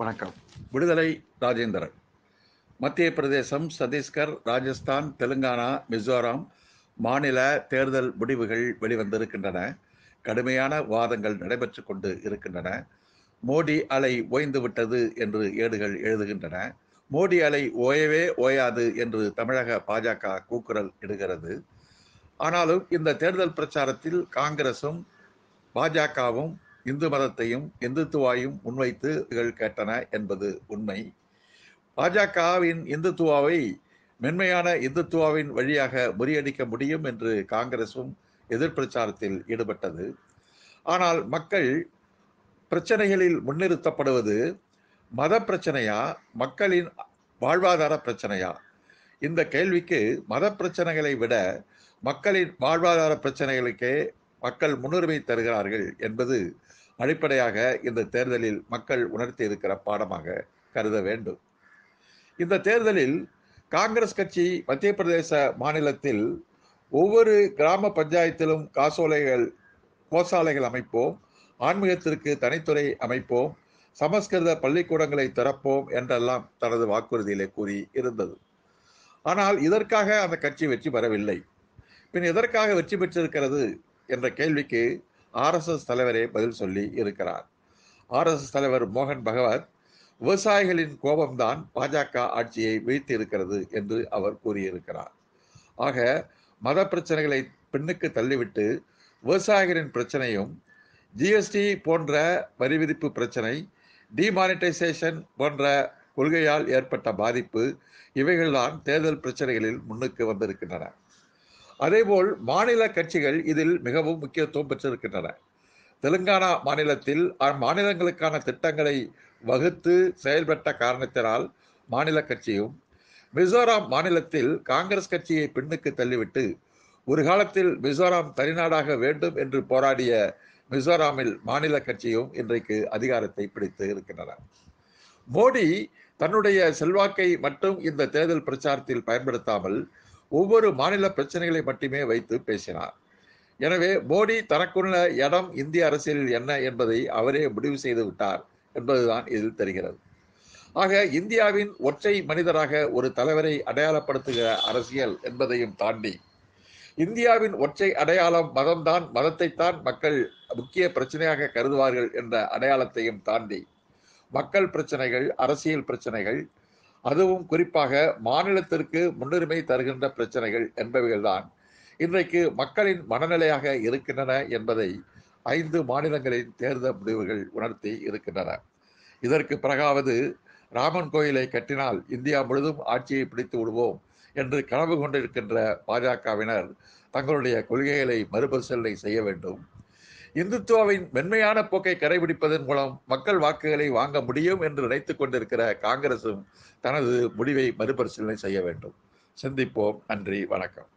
வணக்கம் விடுதலை ராஜேந்திரன் மத்திய பிரதேசம் சத்தீஸ்கர் ராஜஸ்தான் தெலுங்கானா மிசோராம் மாநில தேர்தல் முடிவுகள் வெளிவந்திருக்கின்றன கடுமையான வாதங்கள் நடைபெற்று கொண்டு இருக்கின்றன மோடி அலை ஓய்ந்து விட்டது என்று ஏடுகள் எழுதுகின்றன மோடி அலை ஓயவே ஓயாது என்று தமிழக பாஜக கூக்குரல் இடுகிறது ஆனாலும் இந்த தேர்தல் பிரச்சாரத்தில் காங்கிரசும் பாஜகவும் இந்து மதத்தையும் இந்துத்துவாயும் முன்வைத்து கேட்டன என்பது உண்மை பாஜகவின் இந்துத்துவாவை மென்மையான இந்துத்துவாவின் வழியாக முறியடிக்க முடியும் என்று காங்கிரசும் எதிர்பிரச்சாரத்தில் ஈடுபட்டது ஆனால் மக்கள் பிரச்சனைகளில் முன்னிறுத்தப்படுவது மத பிரச்சனையா மக்களின் வாழ்வாதார பிரச்சனையா இந்த கேள்விக்கு மத பிரச்சனைகளை விட மக்களின் வாழ்வாதார பிரச்சனைகளுக்கே மக்கள் முன்னுரிமை தருகிறார்கள் என்பது அடிப்படையாக இந்த தேர்தலில் மக்கள் உணர்த்தி இருக்கிற பாடமாக கருத வேண்டும் இந்த தேர்தலில் காங்கிரஸ் கட்சி மத்திய பிரதேச மாநிலத்தில் ஒவ்வொரு கிராம பஞ்சாயத்திலும் காசோலைகள் கோசாலைகள் அமைப்போம் ஆன்மீகத்திற்கு தனித்துறை அமைப்போம் சமஸ்கிருத பள்ளிக்கூடங்களை திறப்போம் என்றெல்லாம் தனது வாக்குறுதியிலே கூறி இருந்தது ஆனால் இதற்காக அந்த கட்சி வெற்றி பெறவில்லை பின் எதற்காக வெற்றி பெற்றிருக்கிறது என்ற கேள்விக்கு ஆர்எஸ்எஸ் தலைவரே பதில் சொல்லி இருக்கிறார் ஆர்எஸ்எஸ் தலைவர் மோகன் பகவத் விவசாயிகளின் கோபம்தான் பாஜக ஆட்சியை வீழ்த்தி இருக்கிறது என்று அவர் கூறியிருக்கிறார் ஆக மத பிரச்சனைகளை பின்னுக்கு தள்ளிவிட்டு விவசாயிகளின் பிரச்சனையும் ஜிஎஸ்டி போன்ற வரி விதிப்பு பிரச்சனை டிமானிட்டைசேஷன் போன்ற கொள்கையால் ஏற்பட்ட பாதிப்பு இவைகள்தான் தேர்தல் பிரச்சனைகளில் முன்னுக்கு வந்திருக்கின்றன அதேபோல் மாநில கட்சிகள் இதில் மிகவும் முக்கியத்துவம் பெற்றிருக்கின்றன தெலுங்கானா மாநிலத்தில் அம்மாநிலங்களுக்கான திட்டங்களை வகுத்து செயல்பட்ட காரணத்தினால் மாநில கட்சியும் மிசோராம் மாநிலத்தில் காங்கிரஸ் கட்சியை பின்னுக்கு தள்ளிவிட்டு ஒரு காலத்தில் மிசோராம் தனிநாடாக வேண்டும் என்று போராடிய மிசோராமில் மாநில கட்சியும் இன்றைக்கு அதிகாரத்தை பிடித்து இருக்கின்றன மோடி தன்னுடைய செல்வாக்கை மட்டும் இந்த தேர்தல் பிரச்சாரத்தில் பயன்படுத்தாமல் ஒவ்வொரு மாநில பிரச்சனைகளை மட்டுமே வைத்து பேசினார் எனவே மோடி தனக்குள்ள இடம் இந்திய அரசியலில் என்ன என்பதை அவரே முடிவு செய்து விட்டார் என்பதுதான் இதில் தெரிகிறது ஆக இந்தியாவின் ஒற்றை மனிதராக ஒரு தலைவரை அடையாளப்படுத்துகிற அரசியல் என்பதையும் தாண்டி இந்தியாவின் ஒற்றை அடையாளம் மதம்தான் மதத்தைத்தான் மக்கள் முக்கிய பிரச்சனையாக கருதுவார்கள் என்ற அடையாளத்தையும் தாண்டி மக்கள் பிரச்சனைகள் அரசியல் பிரச்சனைகள் அதுவும் குறிப்பாக மாநிலத்திற்கு முன்னுரிமை தருகின்ற பிரச்சனைகள் என்பவைகள்தான் இன்றைக்கு மக்களின் மனநிலையாக இருக்கின்றன என்பதை ஐந்து மாநிலங்களின் தேர்தல் முடிவுகள் உணர்த்தி இருக்கின்றன இதற்கு பிறகாவது ராமன் கோயிலை கட்டினால் இந்தியா முழுதும் ஆட்சியை பிடித்து விடுவோம் என்று கனவு கொண்டிருக்கின்ற பாஜகவினர் தங்களுடைய கொள்கைகளை மறுபரிசீலனை செய்ய வேண்டும் இந்துத்துவாவின் மென்மையான போக்கை கடைபிடிப்பதன் மூலம் மக்கள் வாக்குகளை வாங்க முடியும் என்று நினைத்துக் கொண்டிருக்கிற காங்கிரசும் தனது முடிவை மறுபரிசீலனை செய்ய வேண்டும் சிந்திப்போம் நன்றி வணக்கம்